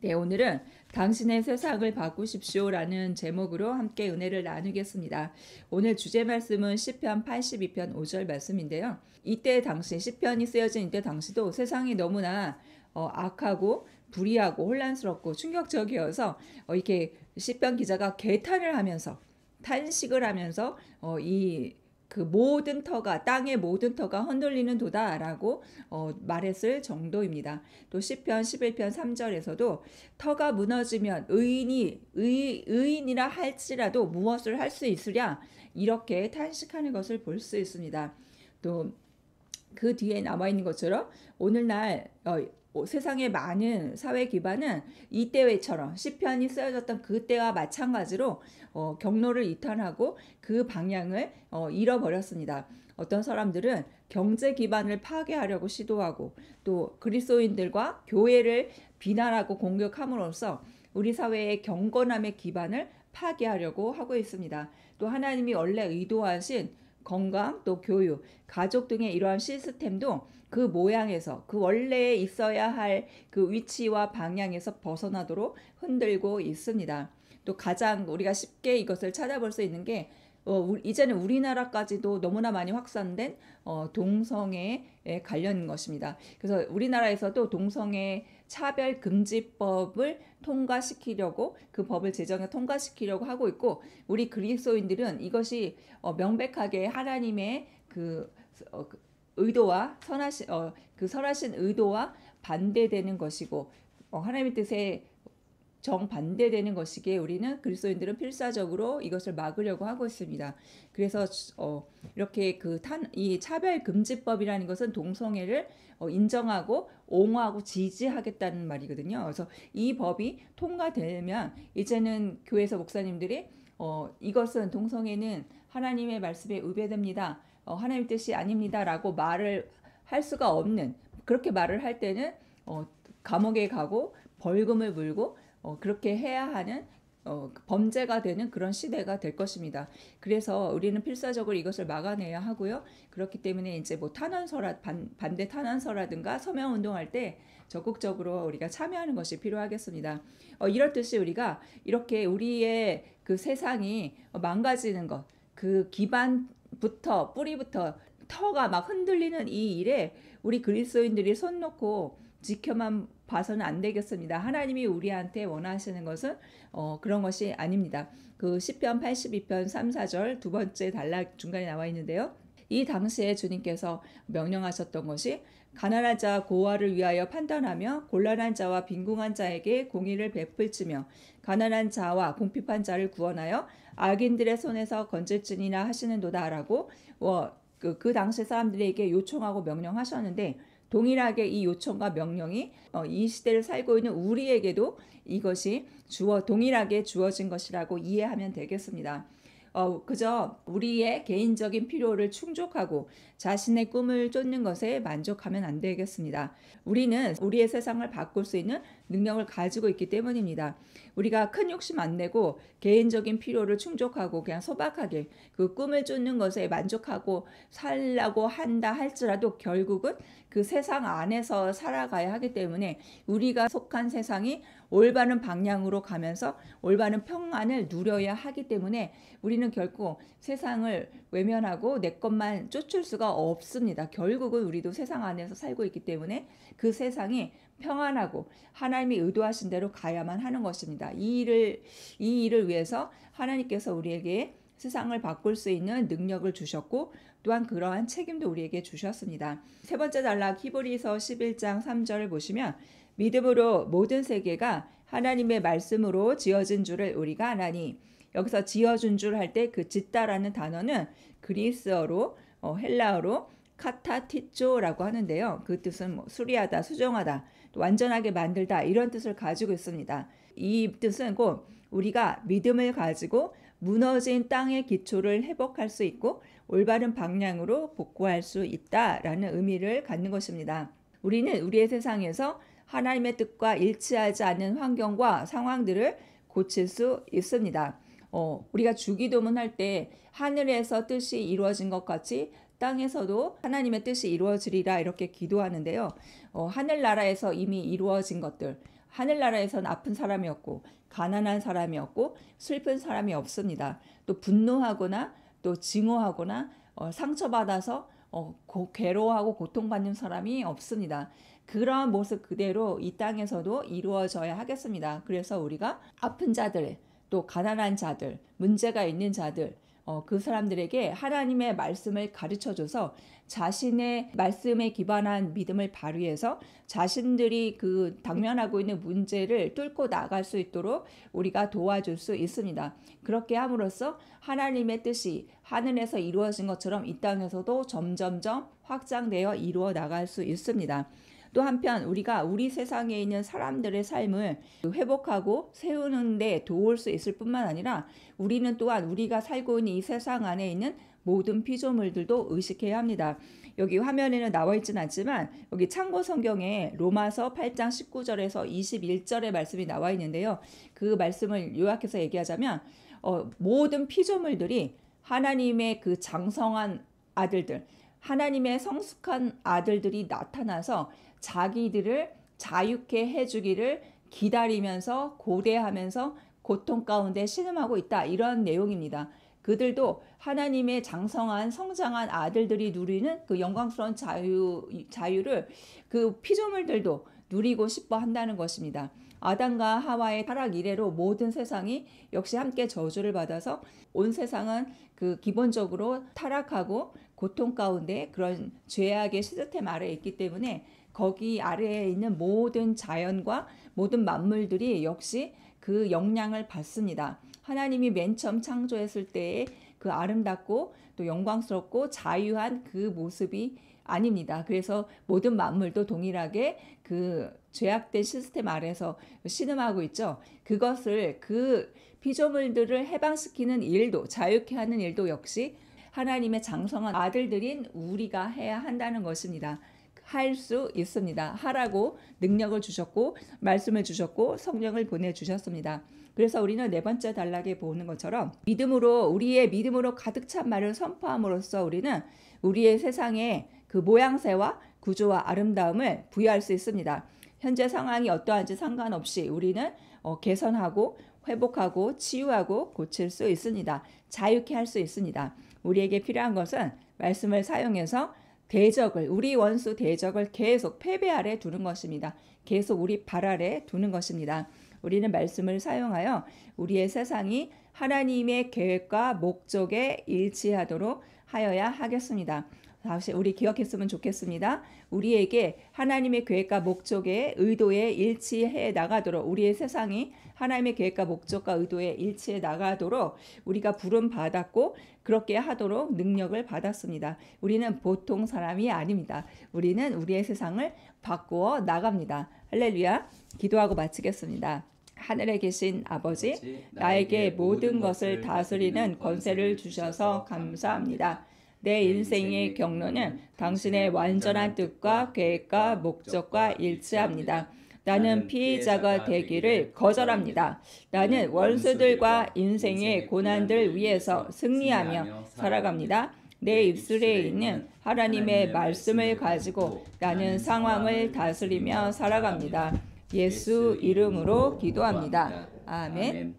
네, 오늘은 당신의 세상을 바꾸십시오라는 제목으로 함께 은혜를 나누겠습니다. 오늘 주제 말씀은 시편 82편 5절 말씀인데요. 이때 당시 시편이 쓰여진 이때 당시도 세상이 너무나 어, 악하고 불의하고 혼란스럽고 충격적이어서 어, 이렇게 시편 기자가 개탄을 하면서 탄식을 하면서 어, 이그 모든 터가 땅의 모든 터가 흔들리는 도다라고 어, 말했을 정도입니다. 또 시편 11편 3절에서도 터가 무너지면 의인이 의, 의인이라 할지라도 무엇을 할 수 있으랴 이렇게 탄식하는 것을 볼 수 있습니다. 또 그 뒤에 남아 있는 것처럼 오늘날 어, 세상의 많은 사회 기반은 이때외처럼 시편이 쓰여졌던 그때와 마찬가지로 어, 경로를 이탈하고 그 방향을 어, 잃어버렸습니다. 어떤 사람들은 경제 기반을 파괴하려고 시도하고 또 그리스도인들과 교회를 비난하고 공격함으로써 우리 사회의 경건함의 기반을 파괴하려고 하고 있습니다. 또 하나님이 원래 의도하신 건강, 또 교육, 가족 등의 이러한 시스템도 그 모양에서 그 원래에 있어야 할 그 위치와 방향에서 벗어나도록 흔들고 있습니다. 또 가장 우리가 쉽게 이것을 찾아볼 수 있는 게 어, 이제는 우리나라까지도 너무나 많이 확산된 어, 동성애 관련 것입니다. 그래서 우리나라에서도 동성애 차별 금지법을 통과시키려고 그 법을 제정해 통과시키려고 하고 있고 우리 그리스도인들은 이것이 어, 명백하게 하나님의 그, 어, 그 의도와 선하신 어, 그 선하신 의도와 반대되는 것이고 어, 하나님의 뜻에 정반대되는 것이기에 우리는 그리스도인들은 필사적으로 이것을 막으려고 하고 있습니다. 그래서 어, 이렇게 그탄이 차별 금지법이라는 것은 동성애를 어, 인정하고 옹호하고 지지하겠다는 말이거든요. 그래서 이 법이 통과되면 이제는 교회에서 목사님들이 어, 이것은 동성애는 하나님의 말씀에 의배됩니다. 어, 하나님 뜻이 아닙니다라고 말을 할 수가 없는 그렇게 말을 할 때는 어, 감옥에 가고 벌금을 물고 어, 그렇게 해야 하는 어, 범죄가 되는 그런 시대가 될 것입니다. 그래서 우리는 필사적으로 이것을 막아내야 하고요. 그렇기 때문에 이제 뭐 탄원서라 반, 반대 탄원서라든가 서명 운동할 때 적극적으로 우리가 참여하는 것이 필요하겠습니다. 어, 이럴 듯이 우리가 이렇게 우리의 그 세상이 망가지는 것, 그 기반부터 뿌리부터 터가 막 흔들리는 이 일에 우리 그리스도인들이 손 놓고 지켜만 봐서는 안 되겠습니다. 하나님이 우리한테 원하시는 것은 어, 그런 것이 아닙니다. 그 10편 82편 3, 4절 두 번째 단락 중간에 나와 있는데요. 이 당시에 주님께서 명령하셨던 것이 가난한 자 고아를 위하여 판단하며 곤란한 자와 빈궁한 자에게 공의를 베풀치며 가난한 자와 공핍한 자를 구원하여 악인들의 손에서 건질지니라 하시는도다라고 어, 그, 그 당시 사람들에게 요청하고 명령하셨는데 동일하게 이 요청과 명령이 어, 이 시대를 살고 있는 우리에게도 이것이 주어 동일하게 주어진 것이라고 이해하면 되겠습니다. 어, 그저 우리의 개인적인 필요를 충족하고 자신의 꿈을 쫓는 것에 만족하면 안 되겠습니다. 우리는 우리의 세상을 바꿀 수 있는 능력을 가지고 있기 때문입니다. 우리가 큰 욕심 안 내고 개인적인 필요를 충족하고 그냥 소박하게 그 꿈을 쫓는 것에 만족하고 살라고 한다 할지라도 결국은 그 세상 안에서 살아가야 하기 때문에 우리가 속한 세상이 올바른 방향으로 가면서 올바른 평안을 누려야 하기 때문에 우리는 결코 세상을 외면하고 내 것만 쫓을 수가 없습니다. 결국은 우리도 세상 안에서 살고 있기 때문에 그 세상이 평안하고 하나님이 의도하신 대로 가야만 하는 것입니다. 이 일을 이 일을 위해서 하나님께서 우리에게 세상을 바꿀 수 있는 능력을 주셨고 또한 그러한 책임도 우리에게 주셨습니다. 세 번째 단락 히브리서 11장 3절을 보시면 믿음으로 모든 세계가 하나님의 말씀으로 지어진 줄을 우리가 아나니 여기서 지어준 줄 할 때 그 짓다라는 단어는 그리스어로 어, 헬라어로 카타티조라고 하는데요. 그 뜻은 뭐 수리하다, 수정하다, 완전하게 만들다 이런 뜻을 가지고 있습니다. 이 뜻은 곧 우리가 믿음을 가지고 무너진 땅의 기초를 회복할 수 있고 올바른 방향으로 복구할 수 있다라는 의미를 갖는 것입니다. 우리는 우리의 세상에서 하나님의 뜻과 일치하지 않는 환경과 상황들을 고칠 수 있습니다. 어, 우리가 주기도문 할 때 하늘에서 뜻이 이루어진 것 같이 땅에서도 하나님의 뜻이 이루어지리라 이렇게 기도하는데요. 어, 하늘나라에서 이미 이루어진 것들, 하늘나라에선 아픈 사람이 없고 가난한 사람이 없고 슬픈 사람이 없습니다. 또 분노하거나 또 증오하거나 어, 상처받아서 어, 고, 괴로워하고 고통받는 사람이 없습니다. 그러한 모습 그대로 이 땅에서도 이루어져야 하겠습니다. 그래서 우리가 아픈 자들, 또 가난한 자들, 문제가 있는 자들, 어, 그 사람들에게 하나님의 말씀을 가르쳐 줘서 자신의 말씀에 기반한 믿음을 발휘해서 자신들이 그 당면하고 있는 문제를 뚫고 나갈 수 있도록 우리가 도와줄 수 있습니다. 그렇게 함으로써 하나님의 뜻이 하늘에서 이루어진 것처럼 이 땅에서도 점점점 확장되어 이루어 나갈 수 있습니다. 또 한편 우리가 우리 세상에 있는 사람들의 삶을 회복하고 세우는데 도울 수 있을 뿐만 아니라 우리는 또한 우리가 살고 있는 이 세상 안에 있는 모든 피조물들도 의식해야 합니다. 여기 화면에는 나와 있진 않지만 여기 창고 성경에 로마서 8장 19절에서 21절의 말씀이 나와 있는데요. 그 말씀을 요약해서 얘기하자면 어, 모든 피조물들이 하나님의 그 장성한 아들들, 하나님의 성숙한 아들들이 나타나서 자기들을 자유케 해주기를 기다리면서 고대하면서 고통 가운데 신음하고 있다. 이런 내용입니다. 그들도 하나님의 장성한 성장한 아들들이 누리는 그 영광스러운 자유 자유를 그 피조물들도 누리고 싶어 한다는 것입니다. 아담과 하와의 타락 이래로 모든 세상이 역시 함께 저주를 받아서 온 세상은 그 기본적으로 타락하고 고통 가운데 그런 죄악의 시스템 아래에 있기 때문에 거기 아래에 있는 모든 자연과 모든 만물들이 역시 그 영향을 받습니다. 하나님이 맨 처음 창조했을 때의 그 아름답고 또 영광스럽고 자유한 그 모습이 아닙니다. 그래서 모든 만물도 동일하게 그 죄악된 시스템 아래서 신음하고 있죠. 그것을 그 피조물들을 해방시키는 일도 자유케 하는 일도 역시 하나님의 장성한 아들들인 우리가 해야 한다는 것입니다. 할 수 있습니다. 하라고 능력을 주셨고 말씀을 주셨고 성령을 보내 주셨습니다. 그래서 우리는 네 번째 단락에 보는 것처럼 믿음으로 우리의 믿음으로 가득 찬 말을 선포함으로써 우리는 우리의 세상에그 모양새와 구조와 아름다움을 부여할 수 있습니다. 현재 상황이 어떠한지 상관없이 우리는 어, 개선하고 회복하고 치유하고 고칠 수 있습니다. 자유케 할 수 있습니다. 우리에게 필요한 것은 말씀을 사용해서 대적을 우리 원수 대적을 계속 패배 아래 두는 것입니다. 계속 우리 발 아래 두는 것입니다. 우리는 말씀을 사용하여 우리의 세상이 하나님의 계획과 목적에 일치하도록 하여야 하겠습니다. 다시 우리 기억했으면 좋겠습니다. 우리에게 하나님의 계획과 목적의 의도에 일치해 나가도록 우리의 세상이 하나님의 계획과 목적과 의도에 일치해 나가도록 우리가 부름 받았고 그렇게 하도록 능력을 받았습니다. 우리는 보통 사람이 아닙니다. 우리는 우리의 세상을 바꾸어 나갑니다. 할렐루야. 기도하고 마치겠습니다. 하늘에 계신 아버지, 나에게 모든 것을 다스리는 권세를 주셔서 감사합니다. 내 인생의 경로는 당신의 완전한 뜻과 계획과 목적과 일치합니다. 나는 피해자가 되기를 거절합니다. 나는 원수들과 인생의 고난들 위에서 승리하며 살아갑니다. 내 입술에 있는 하나님의 말씀을 가지고 나는 상황을 다스리며 살아갑니다. 예수 이름으로 기도합니다. 아멘.